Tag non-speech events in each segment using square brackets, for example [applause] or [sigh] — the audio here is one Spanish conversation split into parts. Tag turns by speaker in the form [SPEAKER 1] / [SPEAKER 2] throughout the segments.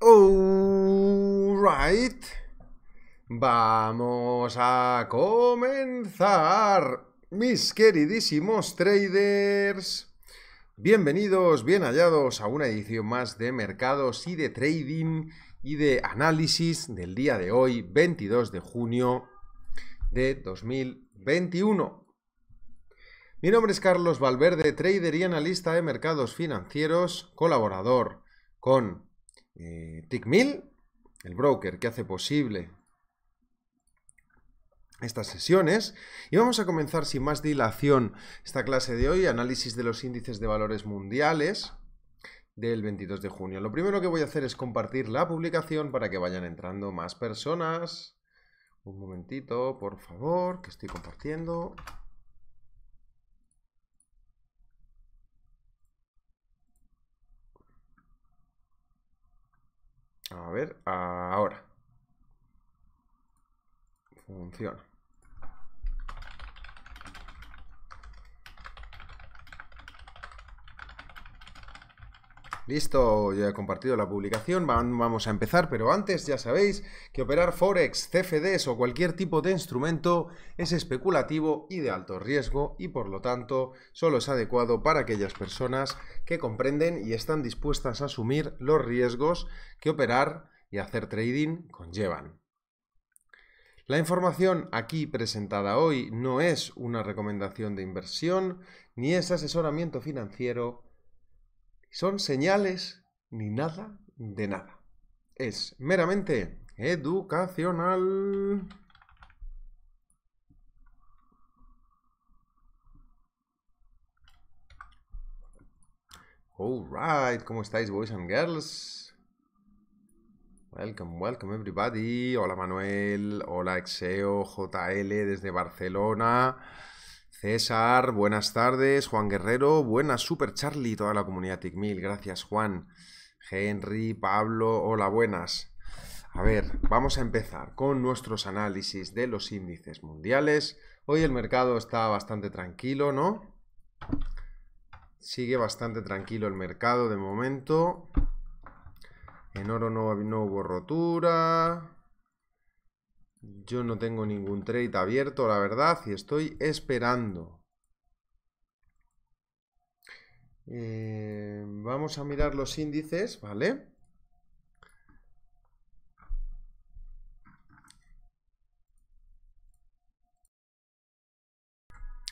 [SPEAKER 1] right, Vamos a comenzar, mis queridísimos traders. Bienvenidos, bien hallados a una edición más de mercados y de trading y de análisis del día de hoy, 22 de junio de 2021. Mi nombre es Carlos Valverde, trader y analista de mercados financieros, colaborador con eh, Tickmill, el broker que hace posible estas sesiones y vamos a comenzar sin más dilación esta clase de hoy, análisis de los índices de valores mundiales del 22 de junio. Lo primero que voy a hacer es compartir la publicación para que vayan entrando más personas. Un momentito, por favor, que estoy compartiendo. A ver, ahora. Funciona. Listo, ya he compartido la publicación, vamos a empezar, pero antes ya sabéis que operar Forex, CFDs o cualquier tipo de instrumento es especulativo y de alto riesgo y por lo tanto solo es adecuado para aquellas personas que comprenden y están dispuestas a asumir los riesgos que operar y hacer trading conllevan. La información aquí presentada hoy no es una recomendación de inversión ni es asesoramiento financiero son señales ni nada de nada. Es meramente educacional. Alright, ¿cómo estáis, boys and girls? Welcome, welcome everybody. Hola Manuel, hola Exeo, JL desde Barcelona. César, buenas tardes. Juan Guerrero, buenas. Super Charlie, toda la comunidad TICMIL. Gracias, Juan. Henry, Pablo, hola, buenas. A ver, vamos a empezar con nuestros análisis de los índices mundiales. Hoy el mercado está bastante tranquilo, ¿no? Sigue bastante tranquilo el mercado de momento. En oro no, no hubo rotura. Yo no tengo ningún trade abierto, la verdad, y estoy esperando. Eh, vamos a mirar los índices, ¿vale?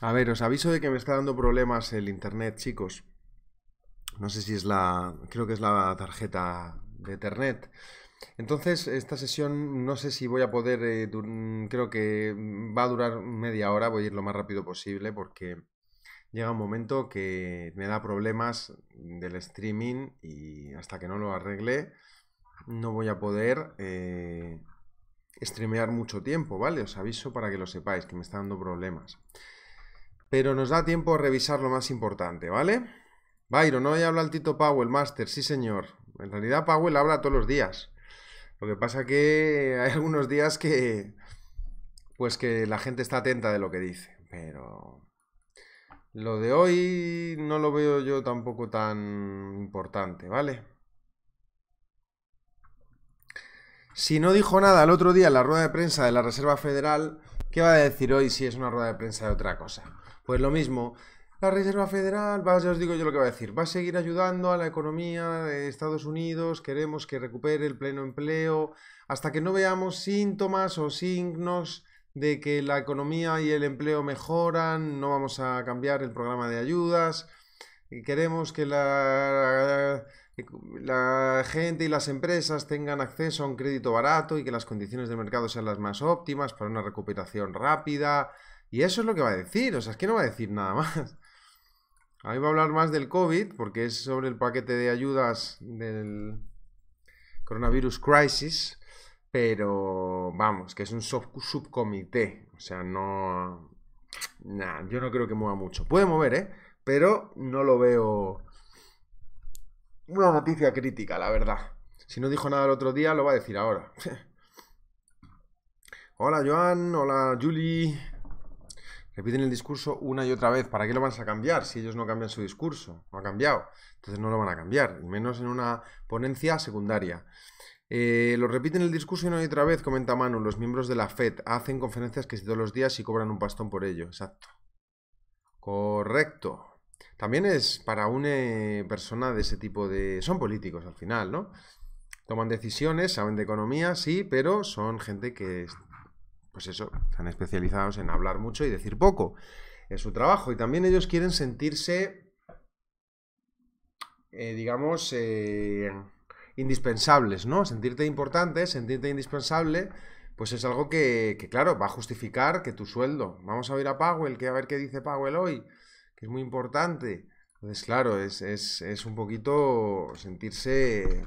[SPEAKER 1] A ver, os aviso de que me está dando problemas el internet, chicos. No sé si es la... creo que es la tarjeta de internet. Entonces, esta sesión no sé si voy a poder, eh, mm, creo que mm, va a durar media hora, voy a ir lo más rápido posible porque llega un momento que me da problemas del streaming y hasta que no lo arregle no voy a poder eh, streamear mucho tiempo, ¿vale? Os aviso para que lo sepáis, que me está dando problemas. Pero nos da tiempo a revisar lo más importante, ¿vale? Byron, hoy habla el Tito Powell, Master, sí señor. En realidad Powell habla todos los días. Lo que pasa que hay algunos días que pues que la gente está atenta de lo que dice, pero lo de hoy no lo veo yo tampoco tan importante, ¿vale? Si no dijo nada el otro día en la rueda de prensa de la Reserva Federal, ¿qué va a decir hoy si es una rueda de prensa de otra cosa? Pues lo mismo, la Reserva Federal, ya os digo yo lo que va a decir, va a seguir ayudando a la economía de Estados Unidos, queremos que recupere el pleno empleo, hasta que no veamos síntomas o signos de que la economía y el empleo mejoran, no vamos a cambiar el programa de ayudas, queremos que la, la gente y las empresas tengan acceso a un crédito barato y que las condiciones de mercado sean las más óptimas para una recuperación rápida. Y eso es lo que va a decir, o sea, es que no va a decir nada [laughs] más. Ahí va a hablar más del COVID, porque es sobre el paquete de ayudas del coronavirus crisis, pero vamos, que es un subcomité, o sea, no... Nah, yo no creo que mueva mucho. Puede mover, ¿eh? Pero no lo veo una noticia crítica, la verdad. Si no dijo nada el otro día, lo va a decir ahora. [laughs] hola Joan, hola Julie. Repiten el discurso una y otra vez. ¿Para qué lo van a cambiar si ellos no cambian su discurso? No ha cambiado. Entonces no lo van a cambiar, y menos en una ponencia secundaria. Eh, lo repiten el discurso una y otra vez, comenta Manu. Los miembros de la FED hacen conferencias que todos los días y cobran un pastón por ello. Exacto. Correcto. También es para una persona de ese tipo de... Son políticos al final, ¿no? Toman decisiones, saben de economía, sí, pero son gente que pues eso, están especializados en hablar mucho y decir poco en su trabajo. Y también ellos quieren sentirse, eh, digamos, eh, indispensables, ¿no? Sentirte importante, sentirte indispensable, pues es algo que, claro, va a justificar que tu sueldo. Vamos a oír a Powell, que a ver qué dice Powell hoy, que es muy importante. Entonces, claro, es, es un poquito sentirse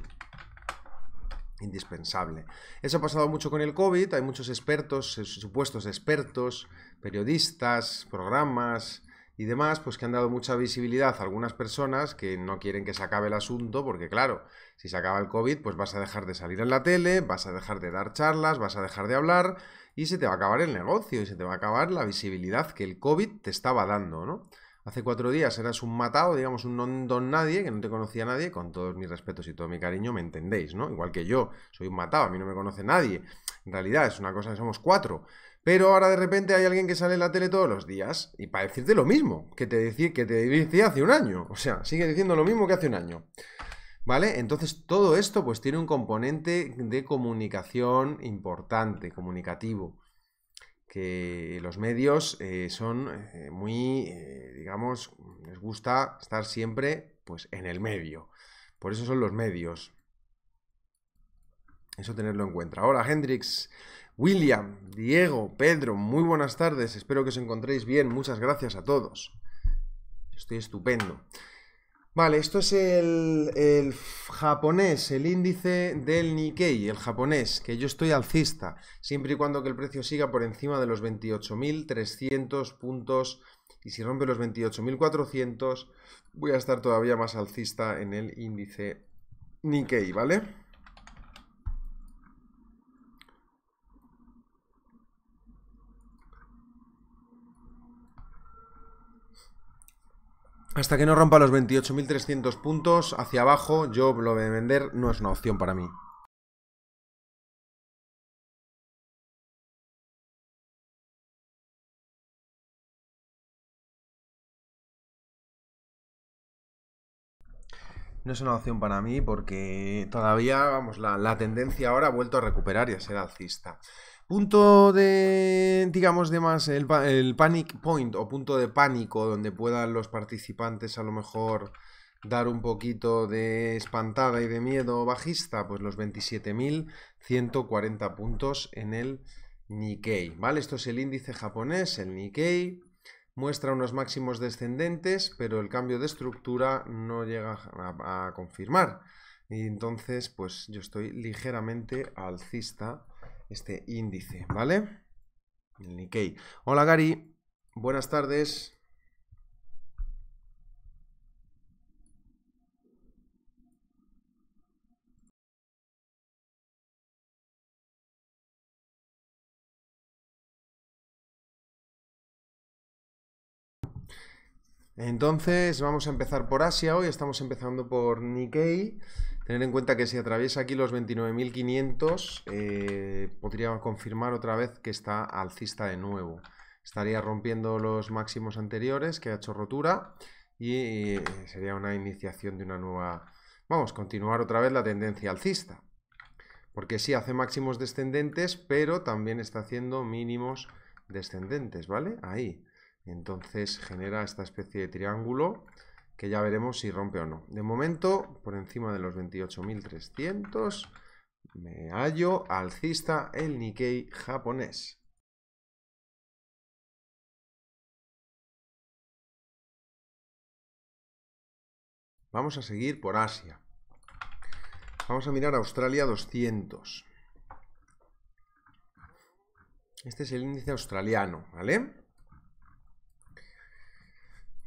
[SPEAKER 1] indispensable. Eso ha pasado mucho con el COVID, hay muchos expertos, eh, supuestos expertos, periodistas, programas y demás, pues que han dado mucha visibilidad a algunas personas que no quieren que se acabe el asunto, porque claro, si se acaba el COVID, pues vas a dejar de salir en la tele, vas a dejar de dar charlas, vas a dejar de hablar y se te va a acabar el negocio y se te va a acabar la visibilidad que el COVID te estaba dando, ¿no? Hace cuatro días eras un matado, digamos, un non don nadie, que no te conocía nadie, con todos mis respetos y todo mi cariño, me entendéis, ¿no? Igual que yo, soy un matado, a mí no me conoce nadie. En realidad es una cosa que somos cuatro. Pero ahora de repente hay alguien que sale en la tele todos los días y para decirte lo mismo que te, decía, que te decía hace un año. O sea, sigue diciendo lo mismo que hace un año. ¿Vale? Entonces todo esto pues tiene un componente de comunicación importante, comunicativo que los medios eh, son eh, muy, eh, digamos, les gusta estar siempre pues, en el medio. Por eso son los medios. Eso tenerlo en cuenta. Hola, Hendrix, William, Diego, Pedro, muy buenas tardes. Espero que os encontréis bien. Muchas gracias a todos. Estoy estupendo. Vale, esto es el, japonés, el índice del Nikkei, el japonés, que yo estoy alcista, siempre y cuando que el precio siga por encima de los 28.300 puntos y si rompe los 28.400 voy a estar todavía más alcista en el índice Nikkei, ¿vale? Hasta que no rompa los 28.300 puntos hacia abajo, yo lo de vender no es una opción para mí. No es una opción para mí porque todavía, vamos, la tendencia ahora ha vuelto a recuperar y a ser alcista. Punto de, digamos, de más, el, panic point o punto de pánico donde puedan los participantes a lo mejor dar un poquito de espantada y de miedo bajista, pues los 27.140 puntos en el Nikkei, ¿vale? Esto es el índice japonés, el Nikkei, muestra unos máximos descendentes, pero el cambio de estructura no llega a, a confirmar. Y entonces, pues yo estoy ligeramente alcista este índice, ¿vale? El Nikkei. Hola Gary, buenas tardes. Entonces, vamos a empezar por Asia. Hoy estamos empezando por Nikkei. Tener en cuenta que si atraviesa aquí los 29.500, eh, podría confirmar otra vez que está alcista de nuevo. Estaría rompiendo los máximos anteriores que ha hecho rotura y eh, sería una iniciación de una nueva... Vamos, continuar otra vez la tendencia alcista. Porque sí hace máximos descendentes, pero también está haciendo mínimos descendentes, ¿vale? Ahí. Entonces genera esta especie de triángulo que ya veremos si rompe o no. De momento, por encima de los 28.300, me hallo alcista el Nikkei japonés. Vamos a seguir por Asia. Vamos a mirar Australia 200. Este es el índice australiano, ¿vale?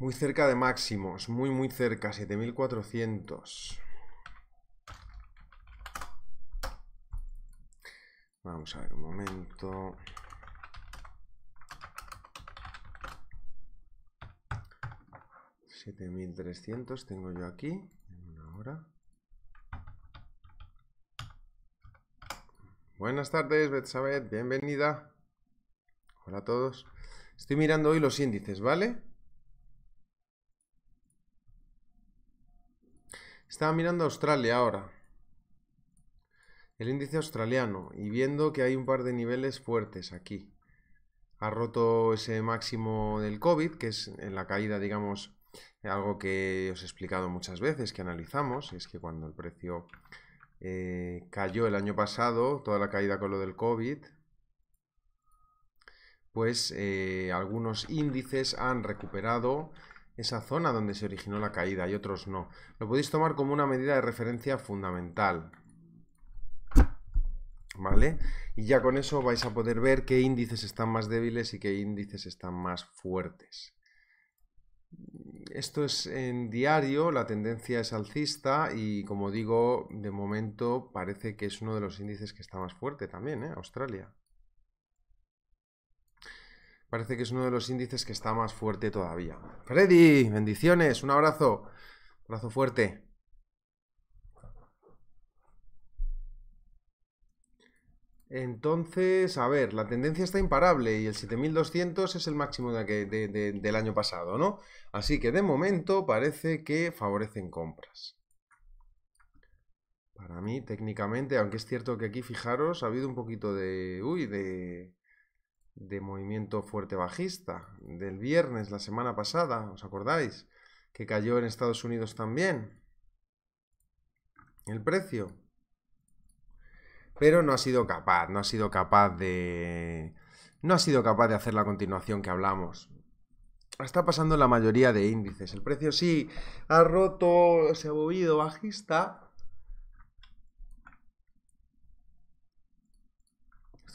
[SPEAKER 1] Muy cerca de máximos, muy muy cerca, 7400. Vamos a ver un momento. ¿7300 tengo yo aquí? En una hora. Buenas tardes, Betsabet, bienvenida. Hola a todos. Estoy mirando hoy los índices, ¿vale? Estaba mirando Australia ahora. El índice australiano. Y viendo que hay un par de niveles fuertes aquí. Ha roto ese máximo del COVID, que es en la caída, digamos, algo que os he explicado muchas veces, que analizamos. Es que cuando el precio eh, cayó el año pasado, toda la caída con lo del COVID, pues eh, algunos índices han recuperado esa zona donde se originó la caída y otros no. Lo podéis tomar como una medida de referencia fundamental. ¿Vale? Y ya con eso vais a poder ver qué índices están más débiles y qué índices están más fuertes. Esto es en diario, la tendencia es alcista y como digo, de momento parece que es uno de los índices que está más fuerte también, ¿eh? Australia. Parece que es uno de los índices que está más fuerte todavía. Freddy, bendiciones, un abrazo. Abrazo fuerte. Entonces, a ver, la tendencia está imparable y el 7200 es el máximo de del año pasado, ¿no? Así que de momento parece que favorecen compras. Para mí, técnicamente, aunque es cierto que aquí, fijaros, ha habido un poquito de... Uy, de de movimiento fuerte bajista del viernes, la semana pasada, ¿os acordáis? Que cayó en Estados Unidos también. El precio. Pero no ha sido capaz, no ha sido capaz de... No ha sido capaz de hacer la continuación que hablamos. Está pasando la mayoría de índices. El precio sí ha roto, se ha movido bajista,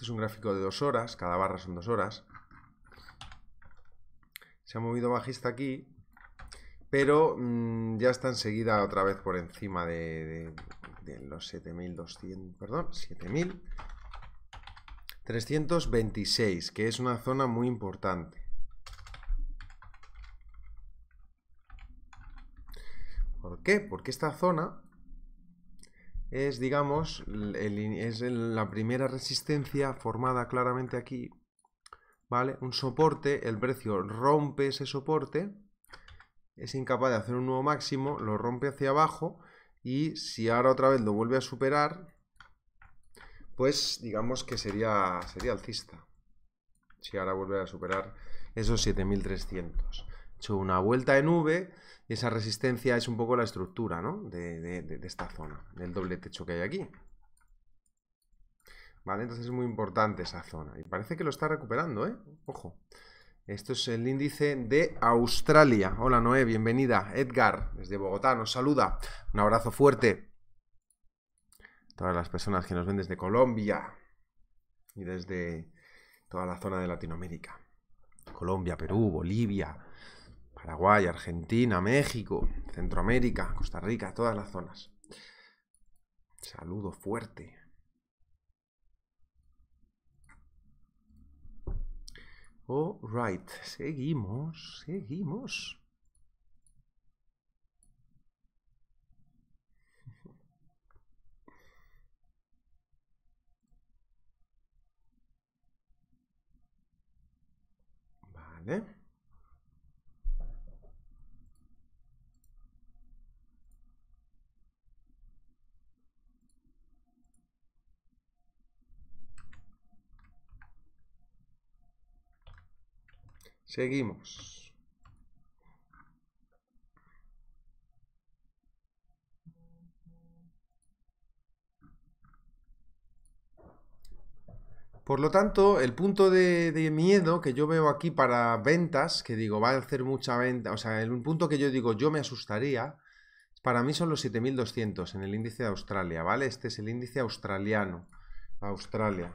[SPEAKER 1] Este es un gráfico de dos horas, cada barra son dos horas. Se ha movido bajista aquí, pero mm, ya está enseguida otra vez por encima de, de los 7.200, perdón, 7.326, que es una zona muy importante. ¿Por qué? Porque esta zona es, digamos, es la primera resistencia formada claramente aquí, ¿vale? Un soporte, el precio rompe ese soporte, es incapaz de hacer un nuevo máximo, lo rompe hacia abajo y si ahora otra vez lo vuelve a superar, pues digamos que sería, sería alcista. Si ahora vuelve a superar esos 7300. He hecho una vuelta en V esa resistencia es un poco la estructura, ¿no? De, de esta zona, del doble techo que hay aquí. Vale, entonces es muy importante esa zona. Y parece que lo está recuperando, ¿eh? Ojo. Esto es el índice de Australia. Hola Noé, bienvenida. Edgar, desde Bogotá, nos saluda. Un abrazo fuerte. Todas las personas que nos ven desde Colombia y desde toda la zona de Latinoamérica. Colombia, Perú, Bolivia, Paraguay, Argentina, México, Centroamérica, Costa Rica, todas las zonas. Saludo fuerte. right! seguimos, seguimos. [laughs] Vale. Seguimos. Por lo tanto, el punto de, miedo que yo veo aquí para ventas, que digo, va a hacer mucha venta, o sea, el punto que yo digo, yo me asustaría, para mí son los 7200 en el índice de Australia, ¿vale? Este es el índice australiano, Australia,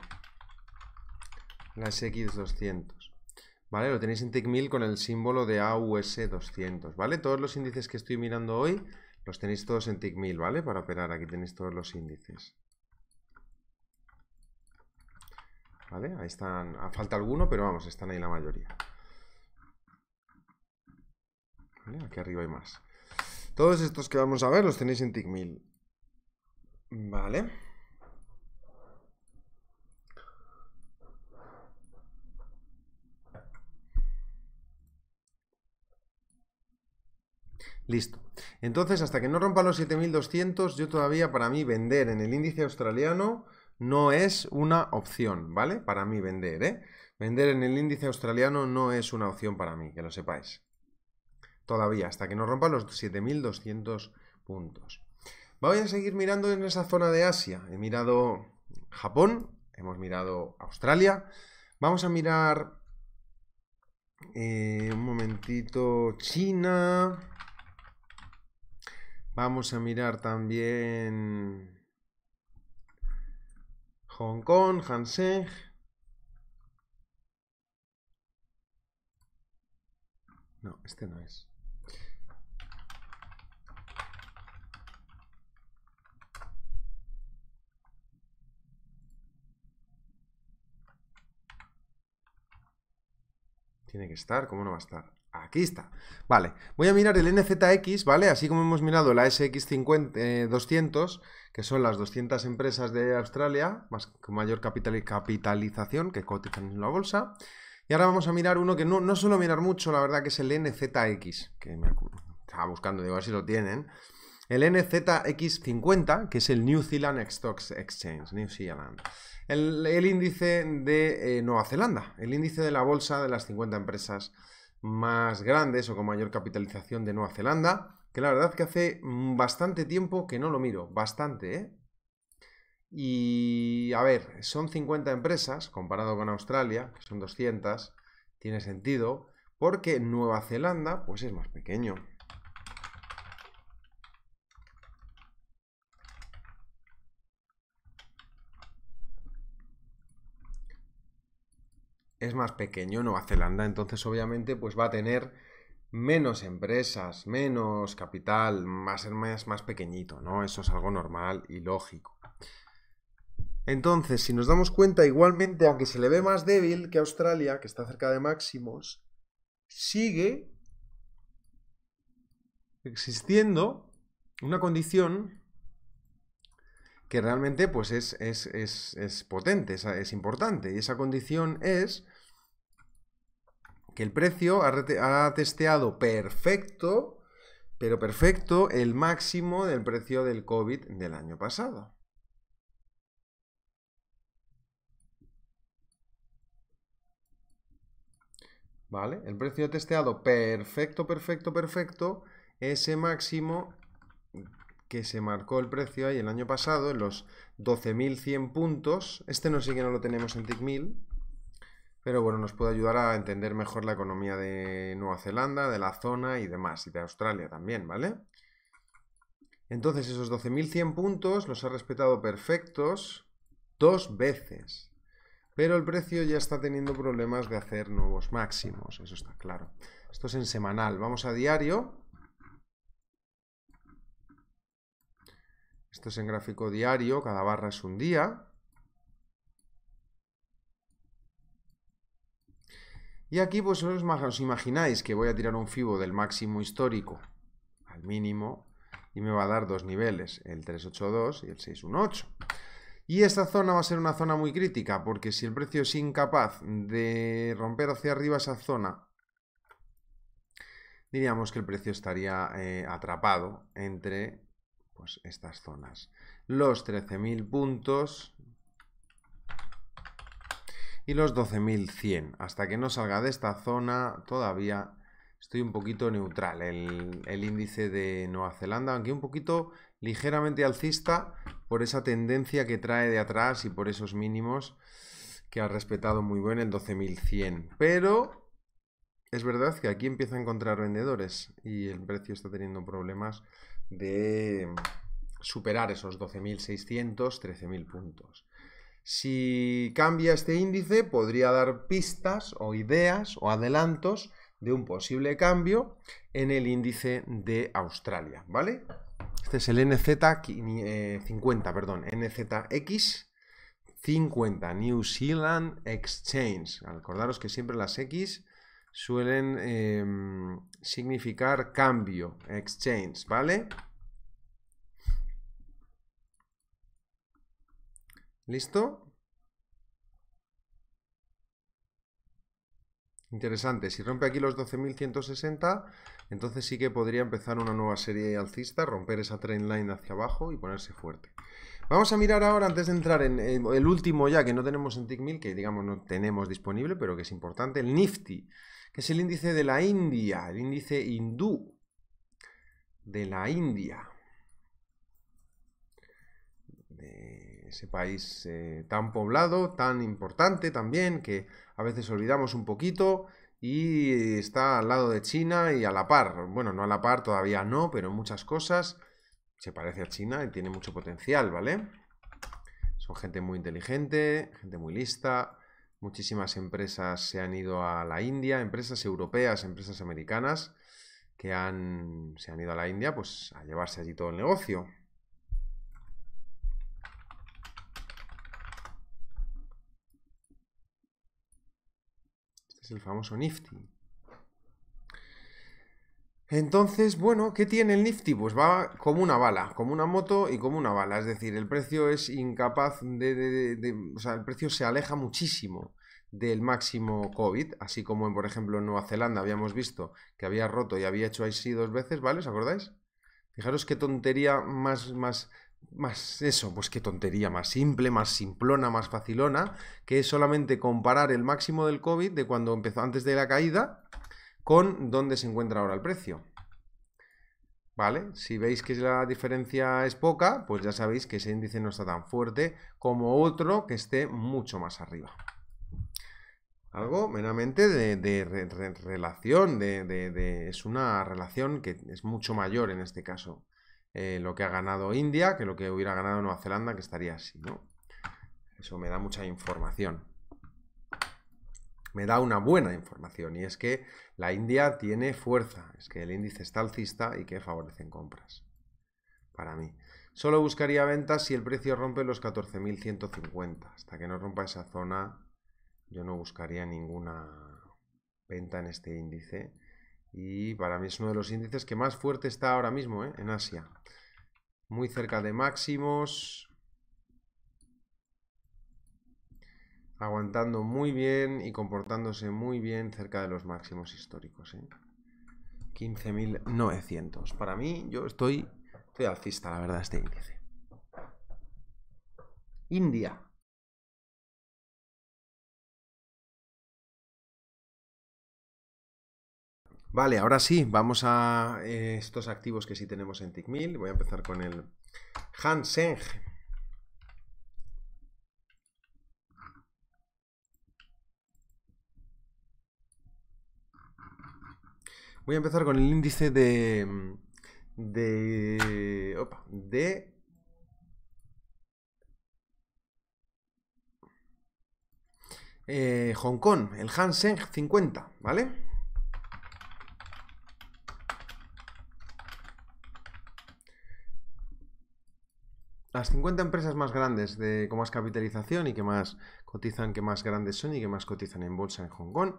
[SPEAKER 1] la X200. ¿vale? Lo tenéis en tic con el símbolo de AUS200, ¿vale? Todos los índices que estoy mirando hoy los tenéis todos en TIC1000, ¿vale? Para operar, aquí tenéis todos los índices. ¿Vale? Ahí están, ah, falta alguno, pero vamos, están ahí la mayoría. ¿Vale? Aquí arriba hay más. Todos estos que vamos a ver los tenéis en TIC1000. ¿Vale? Listo. Entonces, hasta que no rompa los 7200, yo todavía para mí vender en el índice australiano no es una opción, ¿vale? Para mí vender, ¿eh? Vender en el índice australiano no es una opción para mí, que lo sepáis. Todavía, hasta que no rompa los 7200 puntos. Voy a seguir mirando en esa zona de Asia. He mirado Japón, hemos mirado Australia. Vamos a mirar eh, un momentito China. Vamos a mirar también Hong Kong, Hanseng. No, este no es. Tiene que estar, ¿cómo no va a estar? Aquí está. Vale, voy a mirar el NZX, ¿vale? Así como hemos mirado la SX200, eh, que son las 200 empresas de Australia, más, con mayor capitalización, que cotizan en la bolsa. Y ahora vamos a mirar uno que no, suelo mirar mucho, la verdad, que es el NZX, que me estaba buscando, digo, a ver si lo tienen. El NZX50, que es el New Zealand Stocks Exchange, New Zealand. El, índice de eh, Nueva Zelanda, el índice de la bolsa de las 50 empresas más grandes o con mayor capitalización de Nueva Zelanda, que la verdad que hace mm, bastante tiempo que no lo miro, bastante, ¿eh? Y a ver, son 50 empresas, comparado con Australia, que son 200, tiene sentido, porque Nueva Zelanda pues es más pequeño. es más pequeño Nueva Zelanda, entonces obviamente pues va a tener menos empresas, menos capital, va más pequeñito, ¿no? Eso es algo normal y lógico. Entonces, si nos damos cuenta, igualmente, aunque se le ve más débil que Australia, que está cerca de máximos, sigue existiendo una condición que realmente pues es, potente, es, importante. Y esa condición es que el precio ha, testeado perfecto, pero perfecto, el máximo del precio del COVID del año pasado. ¿Vale? El precio testeado perfecto, perfecto, perfecto, ese máximo que se marcó el precio ahí el año pasado, en los 12.100 puntos. Este no sé que no lo tenemos en TIC1000, pero bueno, nos puede ayudar a entender mejor la economía de Nueva Zelanda, de la zona y demás, y de Australia también, ¿vale? Entonces esos 12.100 puntos los ha respetado perfectos dos veces, pero el precio ya está teniendo problemas de hacer nuevos máximos, eso está claro. Esto es en semanal, vamos a diario Esto es en gráfico diario, cada barra es un día. Y aquí pues os imagináis que voy a tirar un fibo del máximo histórico al mínimo y me va a dar dos niveles, el 382 y el 618. Y esta zona va a ser una zona muy crítica, porque si el precio es incapaz de romper hacia arriba esa zona, diríamos que el precio estaría eh, atrapado entre pues estas zonas. Los 13.000 puntos y los 12.100. Hasta que no salga de esta zona todavía estoy un poquito neutral. El, el, índice de Nueva Zelanda, aunque un poquito ligeramente alcista por esa tendencia que trae de atrás y por esos mínimos que ha respetado muy bien el 12.100. Pero es verdad que aquí empieza a encontrar vendedores y el precio está teniendo problemas de superar esos 12.600, 13.000 puntos. Si cambia este índice, podría dar pistas o ideas o adelantos de un posible cambio en el índice de Australia, ¿vale? Este es el NZ50, eh, perdón, NZX 50, New Zealand Exchange. Acordaros que siempre las X suelen em, significar cambio, exchange, ¿vale? ¿Listo? Interesante, si rompe aquí los 12.160, entonces sí que podría empezar una nueva serie alcista, romper esa trend line hacia abajo y ponerse fuerte. Vamos a mirar ahora, antes de entrar en el último ya, que no tenemos en TIC 1000, que digamos no tenemos disponible, pero que es importante, el Nifty que es el índice de la India, el índice hindú de la India, ese país eh, tan poblado, tan importante también, que a veces olvidamos un poquito y está al lado de China y a la par, bueno, no a la par todavía no, pero en muchas cosas se parece a China y tiene mucho potencial, ¿vale? Son gente muy inteligente, gente muy lista, Muchísimas empresas se han ido a la India, empresas europeas, empresas americanas que se han ido a la India pues, a llevarse allí todo el negocio. Este es el famoso Nifty. Entonces, bueno, ¿qué tiene el Nifty? Pues va como una bala, como una moto y como una bala. Es decir, el precio es incapaz de... de, o sea, el precio se aleja muchísimo del máximo COVID, así como en, por ejemplo, en Nueva Zelanda habíamos visto que había roto y había hecho sí dos veces, ¿vale? ¿Os acordáis? Fijaros qué tontería más, más, más eso, pues qué tontería más simple, más simplona, más facilona, que es solamente comparar el máximo del COVID de cuando empezó antes de la caída con dónde se encuentra ahora el precio. ¿Vale? Si veis que la diferencia es poca, pues ya sabéis que ese índice no está tan fuerte como otro que esté mucho más arriba. Algo meramente de, relación, de, es una relación que es mucho mayor en este caso. Eh, lo que ha ganado India que lo que hubiera ganado Nueva Zelanda, que estaría así, ¿no? Eso me da mucha información me da una buena información y es que la India tiene fuerza, es que el índice está alcista y que favorecen compras. Para mí. Solo buscaría ventas si el precio rompe los 14.150. Hasta que no rompa esa zona, yo no buscaría ninguna venta en este índice. Y para mí es uno de los índices que más fuerte está ahora mismo ¿eh? en Asia. Muy cerca de máximos, aguantando muy bien y comportándose muy bien cerca de los máximos históricos. ¿eh? 15.900. Para mí, yo estoy, estoy alcista, la verdad, este índice. India. Vale, ahora sí, vamos a eh, estos activos que sí tenemos en TICMIL. Voy a empezar con el Hanseng. Voy a empezar con el índice de... Mm, de... Eh, Hong Kong, el Hansen 50, ¿vale? Las 50 empresas más grandes de, con más capitalización y que más cotizan, que más grandes son y que más cotizan en bolsa en Hong Kong.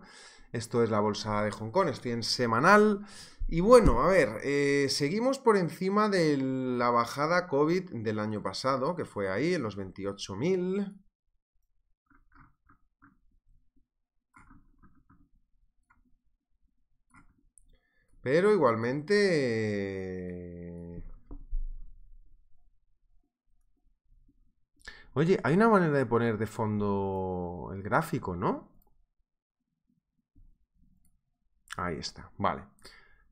[SPEAKER 1] Esto es la bolsa de Hong Kong, estoy en semanal. Y bueno, a ver, eh, seguimos por encima de la bajada COVID del año pasado, que fue ahí, en los 28.000. Pero igualmente... Eh, oye, hay una manera de poner de fondo el gráfico, ¿no? Ahí está, vale.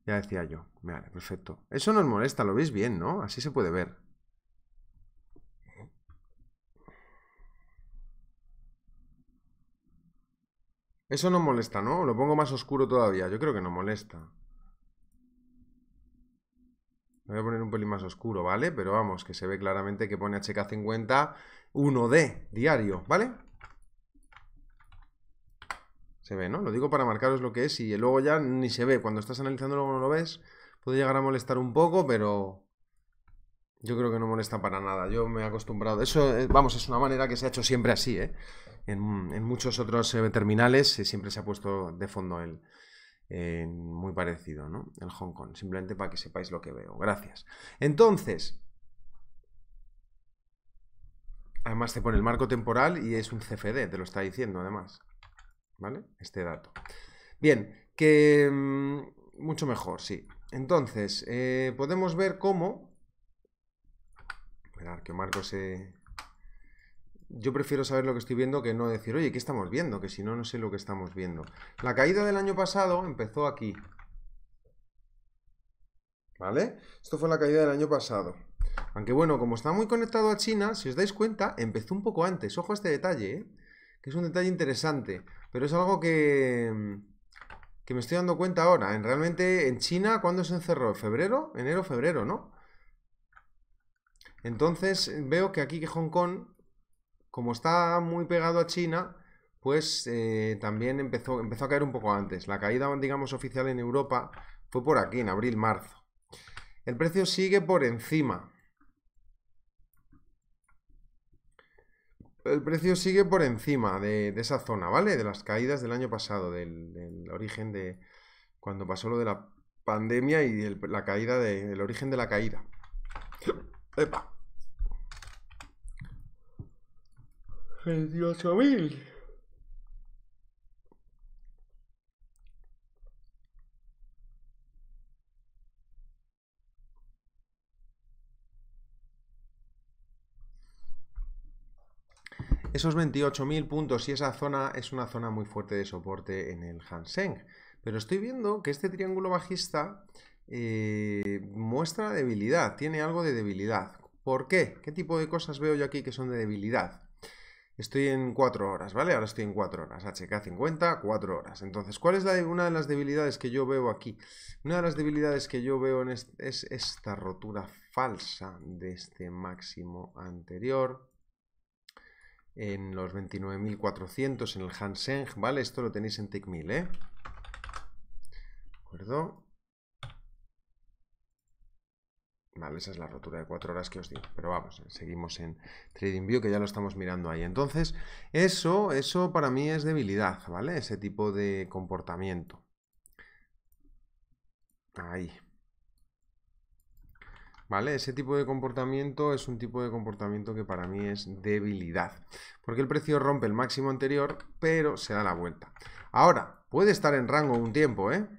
[SPEAKER 1] Ya decía yo. Vale, perfecto. Eso nos molesta, lo veis bien, ¿no? Así se puede ver. Eso no molesta, ¿no? Lo pongo más oscuro todavía. Yo creo que no molesta. voy a poner un pelín más oscuro, ¿vale? Pero vamos, que se ve claramente que pone HK50 1D diario, ¿vale? Se ve, ¿no? Lo digo para marcaros lo que es y luego ya ni se ve. Cuando estás analizando luego no lo ves. Puede llegar a molestar un poco, pero yo creo que no molesta para nada. Yo me he acostumbrado. Eso, eh, vamos, es una manera que se ha hecho siempre así, ¿eh? En, muchos otros eh, terminales eh, siempre se ha puesto de fondo el, muy parecido, ¿no? El Hong Kong. Simplemente para que sepáis lo que veo. Gracias. Entonces, Además te pone el marco temporal y es un CFD, te lo está diciendo además. ¿vale? Este dato. Bien, que mm, mucho mejor, sí. Entonces, eh, podemos ver cómo... Esperar que Marco se... Yo prefiero saber lo que estoy viendo que no decir, oye, ¿qué estamos viendo? Que si no, no sé lo que estamos viendo. La caída del año pasado empezó aquí. ¿Vale? Esto fue la caída del año pasado. Aunque bueno, como está muy conectado a China, si os dais cuenta, empezó un poco antes. Ojo a este detalle, ¿eh? que es un detalle interesante. Pero es algo mm, que, me estoy dando cuenta ahora. En, realmente en China, ¿cuándo se encerró? ¿Febrero? Enero, febrero, ¿no? Entonces eh, veo que aquí que Hong Kong, como está muy pegado a China, pues eh, también empezó, empezó a caer un poco antes. La caída, digamos, oficial en Europa fue por aquí, en abril-marzo. El precio sigue por encima, el precio sigue por encima de, esa zona, ¿vale? De las caídas del año pasado, del, origen de cuando pasó lo de la pandemia y el, la caída de, el origen de la caída. ¡Epa! Esos 28.000 puntos y esa zona es una zona muy fuerte de soporte en el Hanseng. Pero estoy viendo que este triángulo bajista eh, muestra debilidad, tiene algo de debilidad. ¿Por qué? ¿Qué tipo de cosas veo yo aquí que son de debilidad? Estoy en 4 horas, ¿vale? Ahora estoy en 4 horas. HK50, 4 horas. Entonces, ¿cuál es la una de las debilidades que yo veo aquí? Una de las debilidades que yo veo es esta rotura falsa de este máximo anterior en los 29.400 en el Hanseng, ¿vale? Esto lo tenéis en Tickmill ¿eh? ¿De acuerdo? Vale, esa es la rotura de cuatro horas que os digo. Pero vamos, eh, seguimos en TradingView, que ya lo estamos mirando ahí. Entonces, eso, eso para mí es debilidad, ¿vale? Ese tipo de comportamiento. Ahí. Ese tipo de comportamiento es un tipo de comportamiento que para mí es debilidad, porque el precio rompe el máximo anterior, pero se da la vuelta. Ahora, puede estar en rango un tiempo, ¿eh?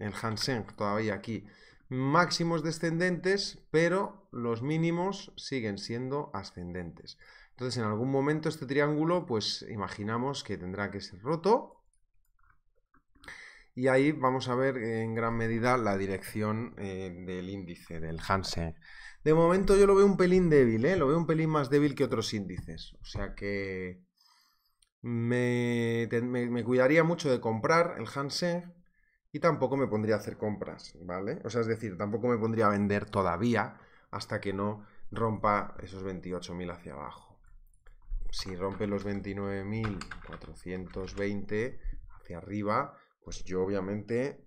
[SPEAKER 1] El Hansen todavía aquí. Máximos descendentes, pero los mínimos siguen siendo ascendentes. Entonces, en algún momento este triángulo, pues imaginamos que tendrá que ser roto y ahí vamos a ver en gran medida la dirección eh, del índice, del Hansen. De momento yo lo veo un pelín débil, ¿eh? lo veo un pelín más débil que otros índices. O sea que me, cuidaría mucho de comprar el Hansen y tampoco me pondría a hacer compras, ¿vale? O sea, es decir, tampoco me pondría a vender todavía hasta que no rompa esos 28.000 hacia abajo. Si rompe los 29.420 hacia arriba, pues yo obviamente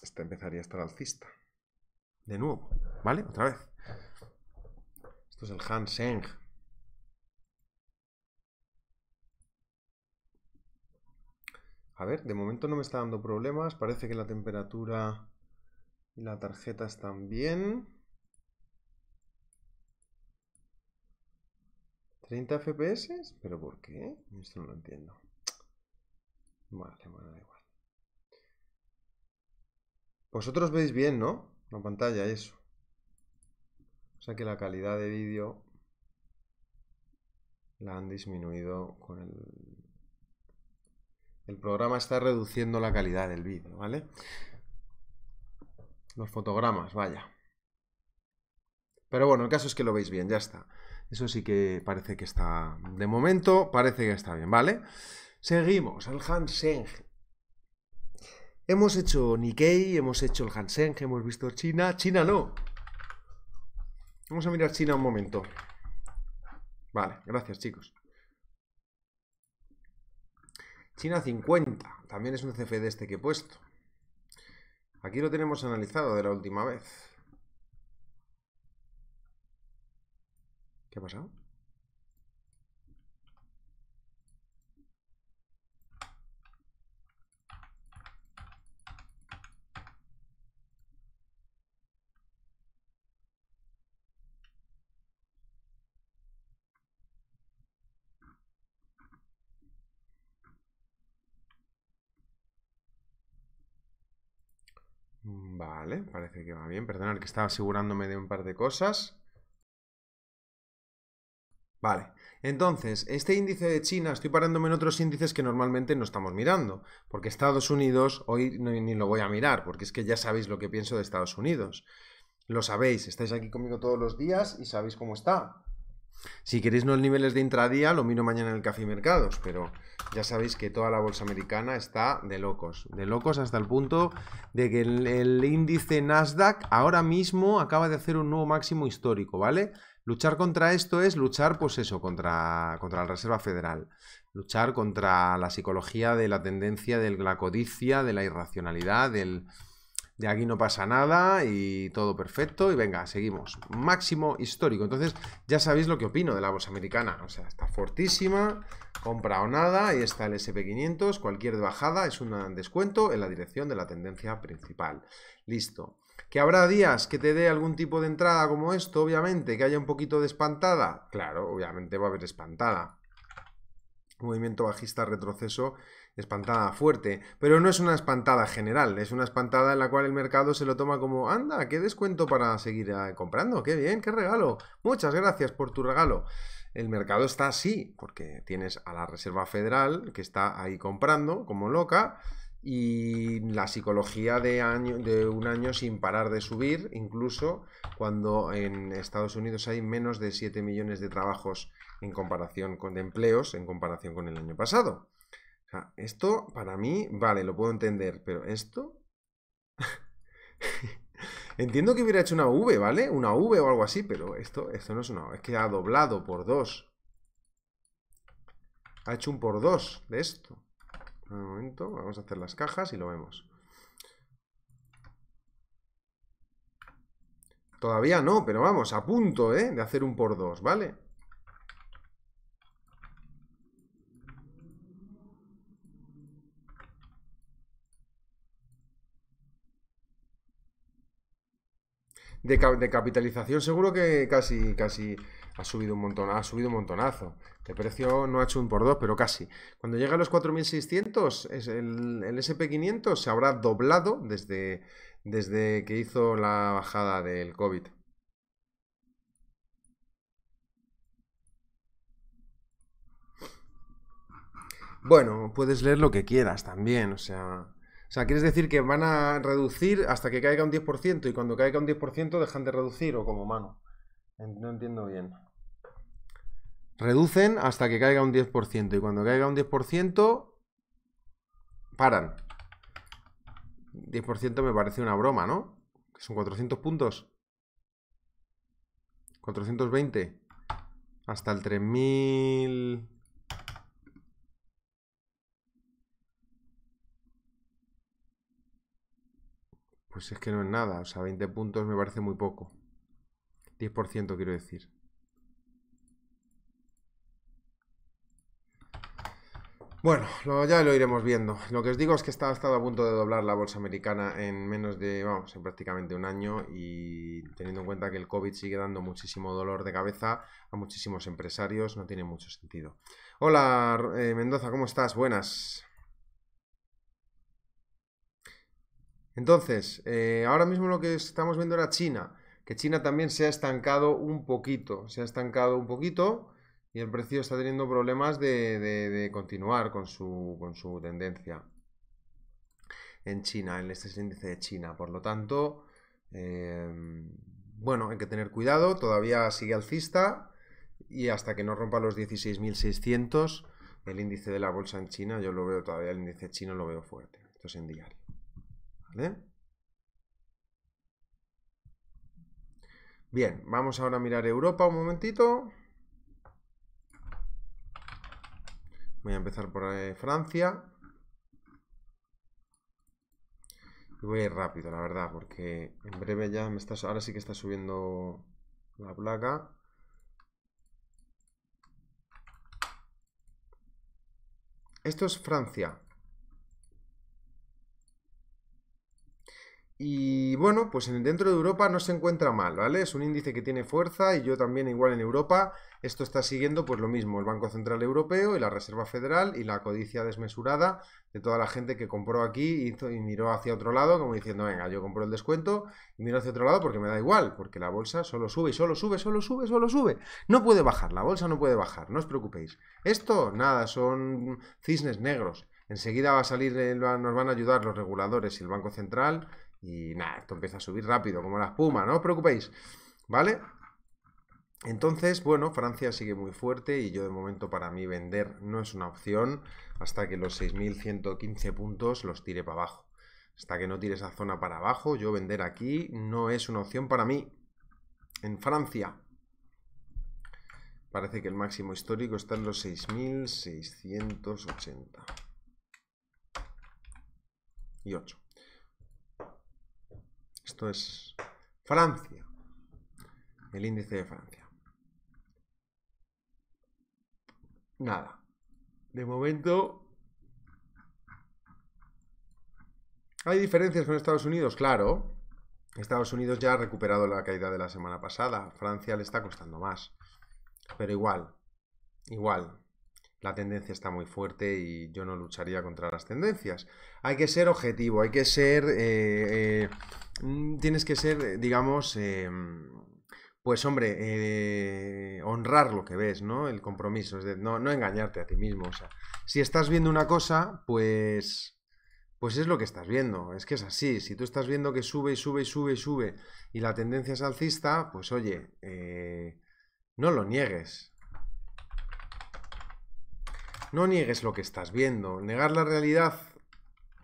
[SPEAKER 1] este, empezaría a estar alcista. De nuevo, ¿vale? Otra vez. Esto es el Hanseng. A ver, de momento no me está dando problemas. Parece que la temperatura y la tarjeta están bien. 30 FPS, pero ¿por qué? Esto no lo entiendo. Vale, bueno, da igual. Vosotros veis bien, ¿no? La pantalla, eso. O sea que la calidad de vídeo la han disminuido con el... El programa está reduciendo la calidad del vídeo, ¿vale? Los fotogramas, vaya. Pero bueno, el caso es que lo veis bien, ya está. Eso sí que parece que está... De momento parece que está bien, ¿vale? Seguimos, Al Hansen. Hemos hecho Nikkei, hemos hecho el Hansen, hemos visto China. China no. Vamos a mirar China un momento. Vale, gracias chicos. China 50, también es un CFD este que he puesto. Aquí lo tenemos analizado de la última vez. ¿Qué ha pasado? Vale, parece que va bien. Perdonad que estaba asegurándome de un par de cosas. Vale, entonces, este índice de China, estoy parándome en otros índices que normalmente no estamos mirando, porque Estados Unidos hoy ni lo voy a mirar, porque es que ya sabéis lo que pienso de Estados Unidos. Lo sabéis, estáis aquí conmigo todos los días y sabéis cómo está. Si queréis no los niveles de intradía, lo miro mañana en el Café Mercados, pero ya sabéis que toda la bolsa americana está de locos. De locos hasta el punto de que el, índice Nasdaq ahora mismo acaba de hacer un nuevo máximo histórico, ¿vale? Luchar contra esto es luchar, pues eso, contra, contra la Reserva Federal. Luchar contra la psicología de la tendencia, de la codicia, de la irracionalidad, del de aquí no pasa nada y todo perfecto. Y venga, seguimos. Máximo histórico. Entonces, ya sabéis lo que opino de la bolsa americana. O sea, está fortísima, compra o nada. y está el SP500. Cualquier bajada es un descuento en la dirección de la tendencia principal. Listo. Que habrá días que te dé algún tipo de entrada como esto, obviamente, que haya un poquito de espantada. Claro, obviamente va a haber espantada. Movimiento bajista, retroceso espantada fuerte, pero no es una espantada general, es una espantada en la cual el mercado se lo toma como, anda, qué descuento para seguir eh, comprando, qué bien, qué regalo, muchas gracias por tu regalo. El mercado está así, porque tienes a la Reserva Federal que está ahí comprando como loca y la psicología de, año, de un año sin parar de subir, incluso cuando en Estados Unidos hay menos de 7 millones de trabajos en comparación con de empleos en comparación con el año pasado. Ah, esto para mí, vale, lo puedo entender, pero esto... [laughs] Entiendo que hubiera hecho una V, ¿vale? Una V o algo así, pero esto, esto no es una V. Es que ha doblado por 2. Ha hecho un por 2 de esto. Un momento, vamos a hacer las cajas y lo vemos. Todavía no, pero vamos, a punto, ¿eh? De hacer un por dos, ¿vale? de, capitalización seguro que casi, casi ha subido un montón, ha subido un montonazo. de precio no ha hecho un por dos, pero casi. Cuando llega a los 4.600, el, el SP500 se habrá doblado desde, desde que hizo la bajada del COVID. Bueno, puedes leer lo que quieras también, o sea... O sea, ¿quieres decir que van a reducir hasta que caiga un 10% y cuando caiga un 10% dejan de reducir o como mano? No entiendo bien. Reducen hasta que caiga un 10% y cuando caiga un 10% paran. 10% me parece una broma, ¿no? Son 400 puntos. 420. Hasta el 3000... Pues es que no es nada, o sea, 20 puntos me parece muy poco. 10% quiero decir. Bueno, ya lo iremos viendo. Lo que os digo es que está, ha estado a punto de doblar la bolsa americana en menos de, vamos, en prácticamente un año y teniendo en cuenta que el COVID sigue dando muchísimo dolor de cabeza a muchísimos empresarios, no tiene mucho sentido. Hola, eh, Mendoza, ¿cómo estás? Buenas. Entonces, eh, ahora mismo lo que estamos viendo era China, que China también se ha estancado un poquito, se ha estancado un poquito y el precio está teniendo problemas de, continuar con su, con su tendencia en China, en este índice de China. Por lo tanto, em, bueno, hay que tener cuidado, todavía sigue alcista y hasta que no rompa los 16.600, el índice de la bolsa en China, yo lo veo todavía, el índice chino lo veo fuerte. Esto es en diario. Bien, vamos ahora a mirar Europa un momentito. Voy a empezar por eh, Francia. Y voy rápido, la verdad, porque en breve ya me está, ahora sí que está subiendo la placa. Esto es Francia. Y bueno, pues dentro de Europa no se encuentra mal, ¿vale? Es un índice que tiene fuerza y yo también igual en Europa. Esto está siguiendo pues lo mismo, el Banco Central Europeo y la Reserva Federal y la codicia desmesurada de toda la gente que compró aquí y miró hacia otro lado como diciendo, venga, yo compro el descuento y miro hacia otro lado porque me da igual, porque la bolsa solo sube y solo sube, solo sube, solo sube. No puede bajar, la bolsa no puede bajar, no os preocupéis. Esto, nada, son cisnes negros. Enseguida va a salir, eh, nos van a ayudar los reguladores y el Banco Central y nada, esto empieza a subir rápido, como la espuma, no os preocupéis, ¿vale? Entonces, bueno, Francia sigue muy fuerte y yo de momento para mí vender no es una opción hasta que los 6.115 puntos los tire para abajo. Hasta que no tire esa zona para abajo, yo vender aquí no es una opción para mí. En Francia, Parece que el máximo histórico está en los 6.680. Y 8. Esto es Francia, el índice de Francia. Nada, de momento... ¿Hay diferencias con Estados Unidos? Claro. Estados Unidos ya ha recuperado la caída de la semana pasada. Francia le está costando más. Pero igual, igual, la tendencia está muy fuerte y yo no lucharía contra las tendencias. Hay que ser objetivo, hay que ser... Eh, eh, mm, tienes que ser, digamos... Em, pues hombre, eh, honrar lo que ves, ¿no? El compromiso, es de no, engañarte a ti mismo. O sea, si estás viendo una cosa, pues pues es lo que estás viendo, es que es así. Si tú estás viendo que sube y sube y sube y sube y la tendencia es alcista, pues oye, no lo niegues. No niegues lo que estás viendo. Negar la realidad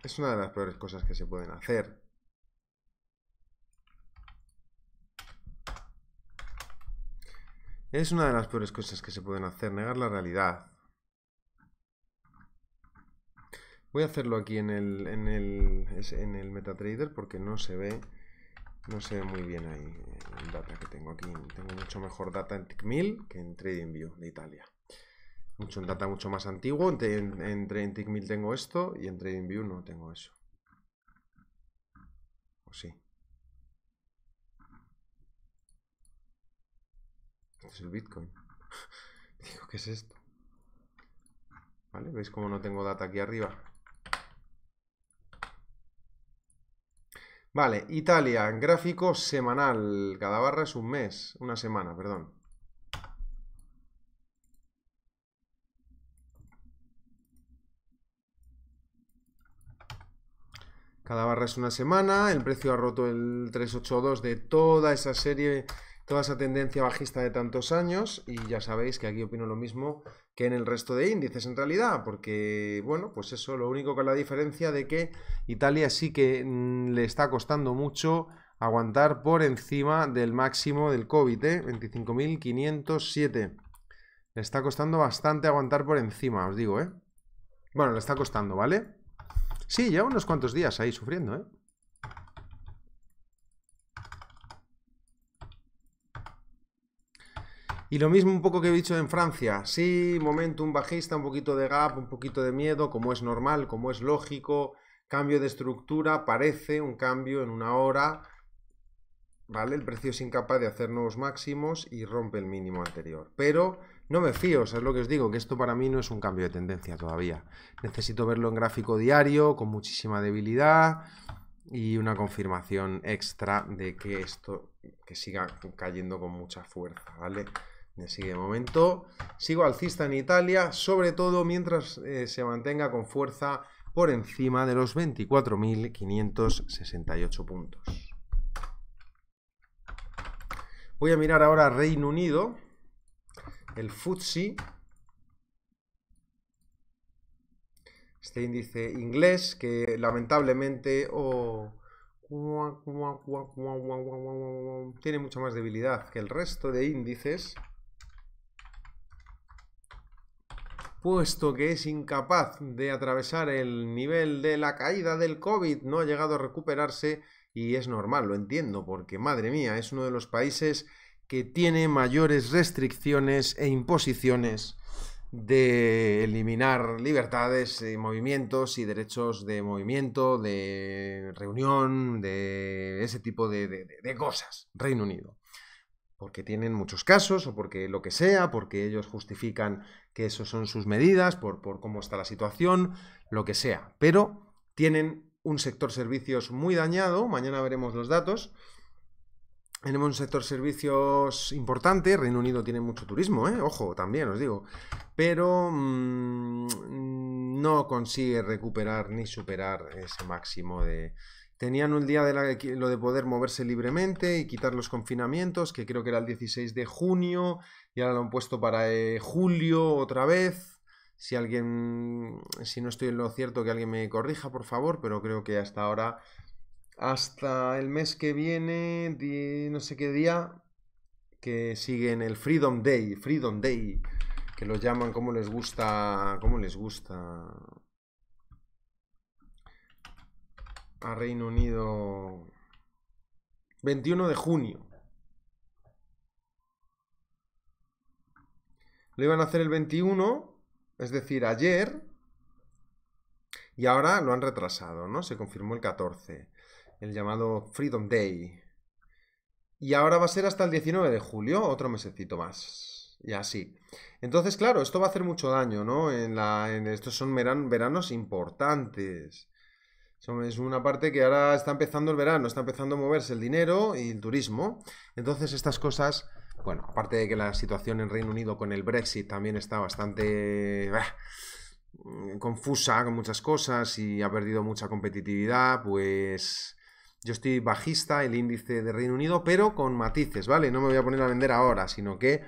[SPEAKER 1] es una de las peores cosas que se pueden hacer. Es una de las peores cosas que se pueden hacer, negar la realidad. Voy a hacerlo aquí en el, en el, MetaTrader porque no se ve no se ve muy bien ahí eh, el data que tengo aquí. Tengo mucho mejor data en TickMill que en TradingView de Italia. Mucho, un data mucho más antiguo. Entre, entre en tengo esto y en TradingView no tengo eso. O sí. es el Bitcoin. [laughs] Digo, ¿qué es esto? ¿Vale? ¿Veis cómo no tengo data aquí arriba? Vale, Italia, gráfico semanal. Cada barra es un mes, una semana, perdón. Cada barra es una semana, el precio ha roto el 382 de toda esa serie, toda esa tendencia bajista de tantos años y ya sabéis que aquí opino lo mismo que en el resto de índices en realidad, porque bueno, pues eso, lo único con la diferencia de que Italia sí que mm, le está costando mucho aguantar por encima del máximo del COVID, ¿eh? 25.507. Le está costando bastante aguantar por encima, os digo, ¿eh? Bueno, le está costando, ¿vale? Sí, lleva unos cuantos días ahí sufriendo, ¿eh? Y lo mismo un poco que he dicho en Francia. Sí, momento un bajista, un poquito de gap, un poquito de miedo, como es normal, como es lógico. Cambio de estructura, parece un cambio en una hora. ¿Vale? El precio es incapaz de hacer nuevos máximos y rompe el mínimo anterior. Pero no me fío, es lo que os digo, que esto para mí no es un cambio de tendencia todavía. Necesito verlo en gráfico diario, con muchísima debilidad y una confirmación extra de que esto que siga cayendo con mucha fuerza, ¿vale? Así de momento sigo alcista en Italia, sobre todo mientras eh, se mantenga con fuerza por encima de los 24.568 puntos. Voy a mirar ahora Reino Unido, el FTSE, este índice inglés que lamentablemente tiene mucha más debilidad que el resto de índices, puesto que es incapaz de atravesar el nivel de la caída del COVID, no ha llegado a recuperarse y es normal, lo entiendo, porque madre mía, es uno de los países que tiene mayores restricciones e imposiciones de eliminar libertades, y eh, movimientos y derechos de movimiento, de reunión, de ese tipo de, cosas. Reino Unido porque tienen muchos casos o porque lo que sea, porque ellos justifican que esos son sus medidas, por, por, cómo está la situación, lo que sea. Pero tienen un sector servicios muy dañado, mañana veremos los datos, tenemos un sector servicios importante. Reino Unido tiene mucho turismo, ¿eh? ojo, también os digo. Pero mm, no consigue recuperar ni superar ese máximo de. Tenían un día de lo de poder moverse libremente y quitar los confinamientos, que creo que era el 16 de junio, y ahora lo han puesto para eh, julio otra vez. Si alguien, si no estoy en lo cierto, que alguien me corrija, por favor, pero creo que hasta ahora hasta el mes que viene, no sé qué día, que siguen el Freedom Day, Freedom Day, que lo llaman como les gusta, como les gusta a Reino Unido 21 de junio. Lo iban a hacer el 21, es decir, ayer, y ahora lo han retrasado, ¿no? Se confirmó el 14 el llamado Freedom Day. Y ahora va a ser hasta el 19 de julio, otro mesecito más. Y así. Entonces, claro, esto va a hacer mucho daño, ¿no? En estos son veranos importantes. Es una parte que ahora está empezando el verano, está empezando a moverse el dinero y el turismo. Entonces, estas cosas, bueno, aparte de que la situación en Reino Unido con el Brexit también está bastante confusa con muchas cosas y ha perdido mucha competitividad, pues yo estoy bajista, el índice de Reino Unido, pero con matices, ¿vale? No me voy a poner a vender ahora, sino que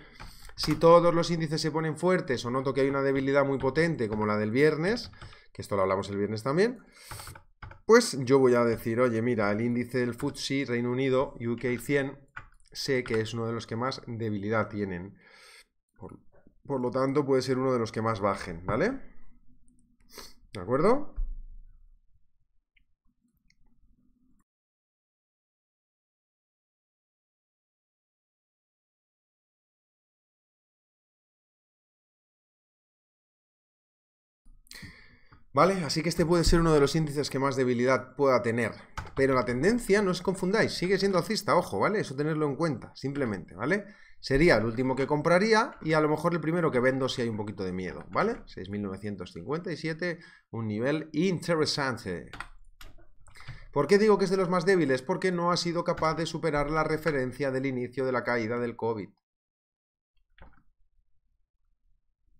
[SPEAKER 1] si todos los índices se ponen fuertes o noto que hay una debilidad muy potente como la del viernes, que esto lo hablamos el viernes también, pues yo voy a decir, oye, mira, el índice del FTSE Reino Unido, UK 100, sé que es uno de los que más debilidad tienen. Por, por lo tanto, puede ser uno de los que más bajen, ¿vale? ¿De acuerdo? ¿Vale? Así que este puede ser uno de los índices que más debilidad pueda tener. Pero la tendencia, no os confundáis, sigue siendo alcista, ojo, ¿vale? Eso tenerlo en cuenta, simplemente, ¿vale? Sería el último que compraría y a lo mejor el primero que vendo si hay un poquito de miedo, ¿vale? 6.957, un nivel interesante. ¿Por qué digo que es de los más débiles? Porque no ha sido capaz de superar la referencia del inicio de la caída del COVID.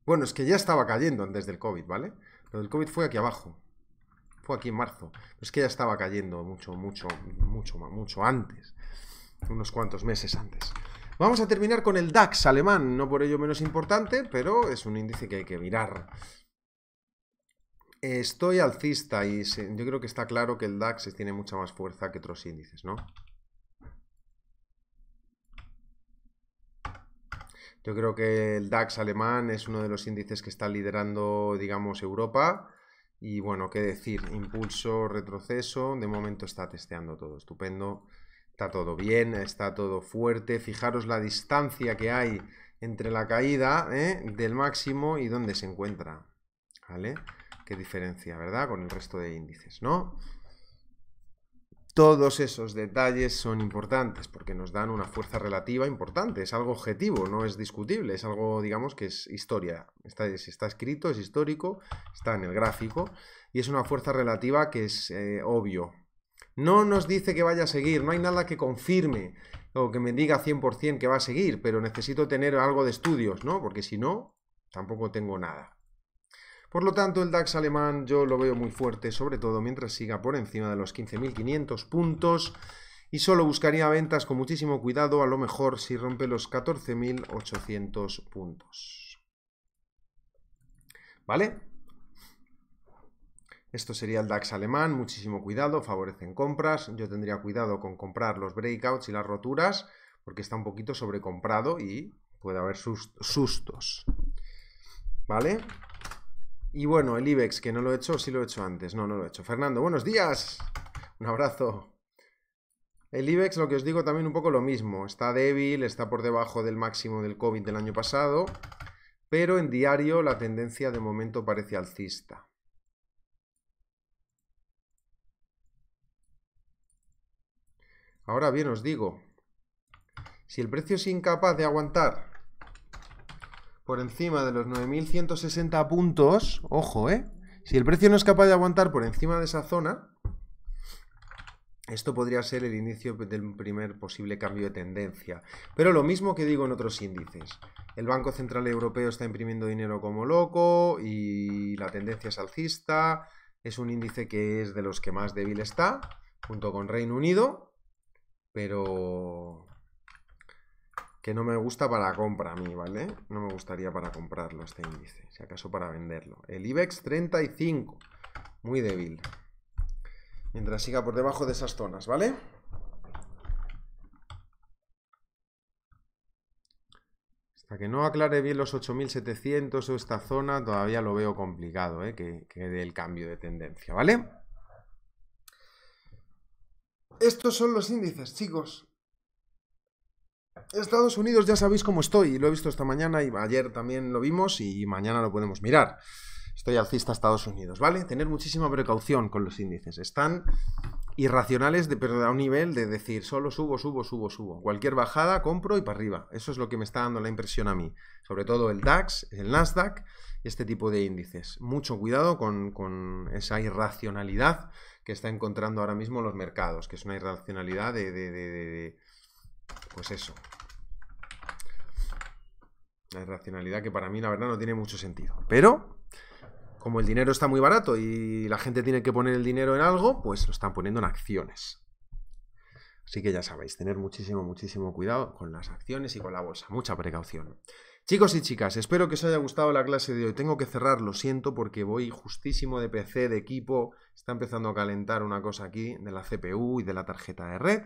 [SPEAKER 1] Bueno, es que ya estaba cayendo antes del COVID, ¿vale? Lo del COVID fue aquí abajo. Fue aquí en marzo. es que ya estaba cayendo mucho, mucho, mucho, mucho antes. Unos cuantos meses antes. Vamos a terminar con el DAX alemán, no por ello menos importante, pero es un índice que hay que mirar. Estoy alcista y yo creo que está claro que el DAX tiene mucha más fuerza que otros índices, ¿no? Yo creo que el DAX alemán es uno de los índices que está liderando, digamos, Europa. Y bueno, qué decir, impulso, retroceso, de momento está testeando todo, estupendo, está todo bien, está todo fuerte. Fijaros la distancia que hay entre la caída ¿eh? del máximo y dónde se encuentra, ¿vale? Qué diferencia, ¿verdad? Con el resto de índices, ¿no? Todos esos detalles son importantes porque nos dan una fuerza relativa importante, es algo objetivo, no es discutible, es algo, digamos, que es historia. Está, escrito, es histórico, está en el gráfico y es una fuerza relativa que es eh, obvio. No nos dice que vaya a seguir, no hay nada que confirme o que me diga 100% que va a seguir, pero necesito tener algo de estudios, ¿no? Porque si no, tampoco tengo nada. Por lo tanto, el DAX alemán yo lo veo muy fuerte, sobre todo mientras siga por encima de los 15.500 puntos y solo buscaría ventas con muchísimo cuidado, a lo mejor si rompe los 14.800 puntos. ¿Vale? Esto sería el DAX alemán, muchísimo cuidado, favorecen compras. Yo tendría cuidado con comprar los breakouts y las roturas, porque está un poquito sobrecomprado y puede haber sustos. ¿Vale? Y bueno, el IBEX, que no lo he hecho, sí lo he hecho antes. No, no lo he hecho. Fernando, buenos días. Un abrazo. El IBEX, lo que os digo, también un poco lo mismo. Está débil, está por debajo del máximo del COVID del año pasado, pero en diario la tendencia de momento parece alcista. Ahora bien, os digo, si el precio es incapaz de aguantar por encima de los 9.160 puntos, ojo, ¿eh? Si el precio no es capaz de aguantar por encima de esa zona, esto podría ser el inicio del primer posible cambio de tendencia. Pero lo mismo que digo en otros índices. El Banco Central Europeo está imprimiendo dinero como loco y la tendencia es alcista. Es un índice que es de los que más débil está, junto con Reino Unido. Pero que no me gusta para compra a mí, ¿vale? No me gustaría para comprarlo este índice, si acaso para venderlo. El IBEX 35, muy débil. Mientras siga por debajo de esas zonas, ¿vale? Hasta que no aclare bien los 8.700 o esta zona, todavía lo veo complicado, ¿eh? Que, dé el cambio de tendencia, ¿vale? Estos son los índices, chicos. Estados Unidos ya sabéis cómo estoy, lo he visto esta mañana y ayer también lo vimos y mañana lo podemos mirar. Estoy alcista a Estados Unidos, ¿vale? Tener muchísima precaución con los índices. Están irracionales, de, pero a un nivel de decir, solo subo, subo, subo, subo. Cualquier bajada, compro y para arriba. Eso es lo que me está dando la impresión a mí. Sobre todo el DAX, el Nasdaq, este tipo de índices. Mucho cuidado con, esa irracionalidad que está encontrando ahora mismo los mercados, que es una irracionalidad de pues eso. La irracionalidad que para mí, la verdad, no tiene mucho sentido. Pero, como el dinero está muy barato y la gente tiene que poner el dinero en algo, pues lo están poniendo en acciones. Así que ya sabéis, tener muchísimo, muchísimo cuidado con las acciones y con la bolsa. Mucha precaución. Chicos y chicas, espero que os haya gustado la clase de hoy. Tengo que cerrar, lo siento, porque voy justísimo de PC, de equipo. Está empezando a calentar una cosa aquí de la CPU y de la tarjeta de red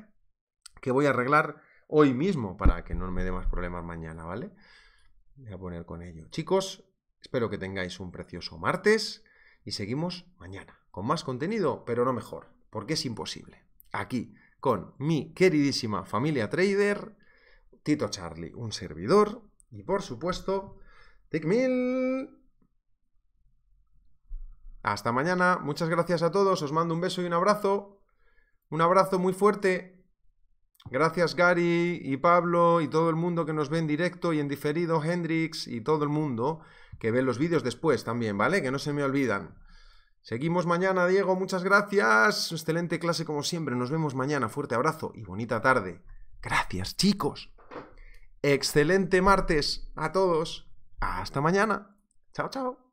[SPEAKER 1] que voy a arreglar hoy mismo para que no me dé más problemas mañana, ¿vale? Voy a poner con ello. Chicos, espero que tengáis un precioso martes y seguimos mañana con más contenido, pero no mejor, porque es imposible. Aquí, con mi queridísima familia trader, Tito Charlie, un servidor, y por supuesto, TicMil. Hasta mañana, muchas gracias a todos, os mando un beso y un abrazo. Un abrazo muy fuerte. Gracias Gary y Pablo y todo el mundo que nos ve en directo y en diferido, Hendrix y todo el mundo que ve los vídeos después también, ¿vale? Que no se me olvidan. Seguimos mañana, Diego, muchas gracias. Excelente clase como siempre. Nos vemos mañana. Fuerte abrazo y bonita tarde. Gracias, chicos. Excelente martes a todos. Hasta mañana. Chao, chao.